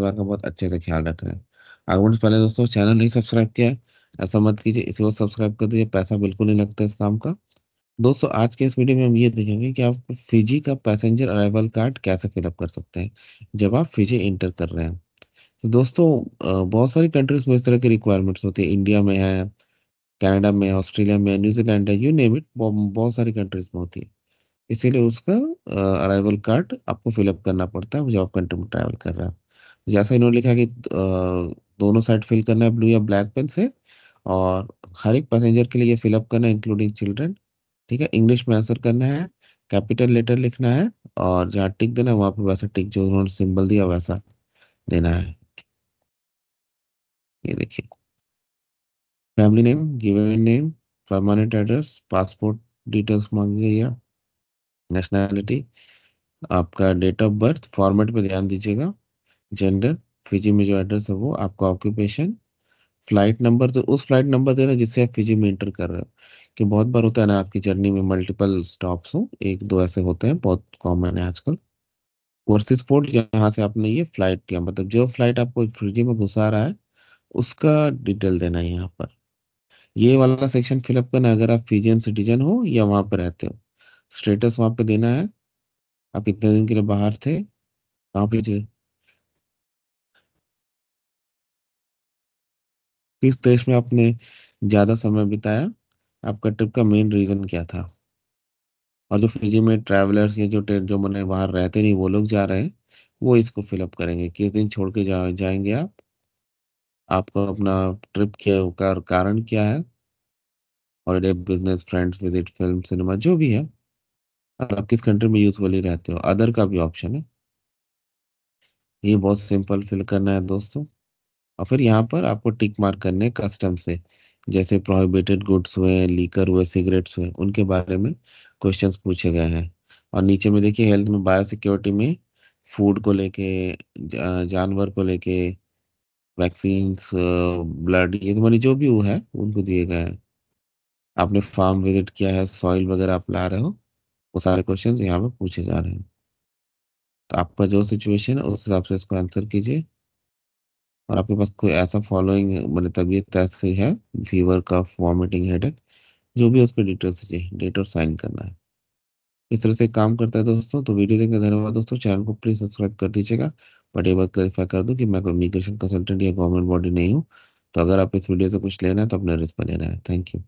परिवार का बहुत अच्छे से ख्याल रख रहे हैं आगे पहले दोस्तों चैनल नहीं सब्सक्राइब किया है ऐसा मत कीजिए वो सब्सक्राइब कर दीजिए पैसा बिल्कुल नहीं लगता इस काम का दोस्तों आज के इस वीडियो में हम ये देखेंगे कि आप फिजी का पैसेंजर अराइवल कार्ड कैसे फिलअप कर सकते हैं जब आप फिजी इंटर कर रहे हैं तो दोस्तों बहुत सारी कंट्रीज में इस तरह की रिक्वायरमेंट्स होती है इंडिया में है कनाडा में ऑस्ट्रेलिया में न्यूजीलैंड है यू नेम इट बहुत सारी कंट्रीज में होती है इसीलिए उसका अराइवल कार्ड आपको फिलअप करना पड़ता है जब आप कंट्री में ट्रैवल कर रहे हैं जैसा इन्होंने लिखा कि दोनों साइड फिल करना है ब्लू या ब्लैक पेन से और हर एक पैसेंजर के लिए फिलअप करना है इंक्लूडिंग चिल्ड्रन ठीक है इंग्लिश में आंसर करना है कैपिटल लेटर लिखना है और जहाँ टिक देना है वहां पर वैसा टिक जो उन्होंने सिंबल दिया वैसा देना है ये देखिए family name given name permanent address passport details मांगी है नेशनैलिटी आपका डेट ऑफ बर्थ फॉर्मेट पे ध्यान दीजिएगा जेंडर फिजी में जो एड्रेस है वो आपका ऑक्यूपेशन फ्लाइट नंबर तो उस फ्लाइट नंबर देना जिससे आप फिजी में इंटर कर रहे हो कि बहुत बार होता है ना आपकी जर्नी में मल्टीपल स्टॉप्स हो एक दो ऐसे होते हैं बहुत कॉमन है आजकल वर्सेस पोर्ट जहाँ से आपने ये फ्लाइट किया मतलब जो फ्लाइट आपको फ्रिजी में घुसा रहा है उसका डिटेल देना है यहाँ पर ये वाला सेक्शन फिलअप करना अगर आप फिजियन सिटीजन हो या वहाँ पर रहते हो स्टेटस वहाँ पे देना है आप इतने दिन के लिए बाहर थे कहाँ पे थे किस देश में आपने ज़्यादा समय बिताया आपका ट्रिप का मेन रीज़न क्या था? और जो फिजी में ट्रैवलर्स या जो ट्रेन जो मैंने बाहर रहते नहीं वो लोग जा रहे हैं, वो इसको फ़िलअप करेंगे, किस दिन छोड़ के जा जाएंगे आप? आपका अपना ट्रिप क्या का कारण क्या है? Holiday, business, friends, visit, film, cinema जो भी है और आप किस कंट्री में यूजुअली रहते हो, अदर का भी ऑप्शन है। ये बहुत सिंपल फिल करना है दोस्तों। और फिर यहाँ पर आपको टिक मार्क करने कस्टम से जैसे प्रोहिबिटेड गुड्स हुए लीकर हुए सिगरेट्स हुए उनके बारे में क्वेश्चन पूछे गए हैं और नीचे में देखिए हेल्थ में बायो सिक्योरिटी में फूड को लेके जानवर को लेके वैक्सीन ब्लड ये तो मतलब जो भी वो है उनको दिए गए हैं आपने फार्म विजिट किया है सॉइल वगैरह आप ला रहे हो वो सारे क्वेश्चन यहाँ पे पूछे जा रहे हैं तो आपका जो सिचुएशन है उस हिसाब से इसको आंसर कीजिए और आपके पास कोई ऐसा फॉलोइंग मैंने मतलब तबीयत ऐसी है फीवर का वॉमिटिंग हेडेक जो भी उसके डिटेल्स चाहिए डेट और साइन करना है इस तरह से काम करता है दोस्तों तो वीडियो देखने धन्यवाद दोस्तों चैनल को प्लीज सब्सक्राइब कर दीजिएगा बट ये बात क्लरिफाई कर दूं कि मैं कोई इमिग्रेशन कंसल्टेंट या गवर्नमेंट बॉडी नहीं हूँ तो अगर आप इस वीडियो से कुछ लेना है तो अपने रिस्क पर लेना है थैंक यू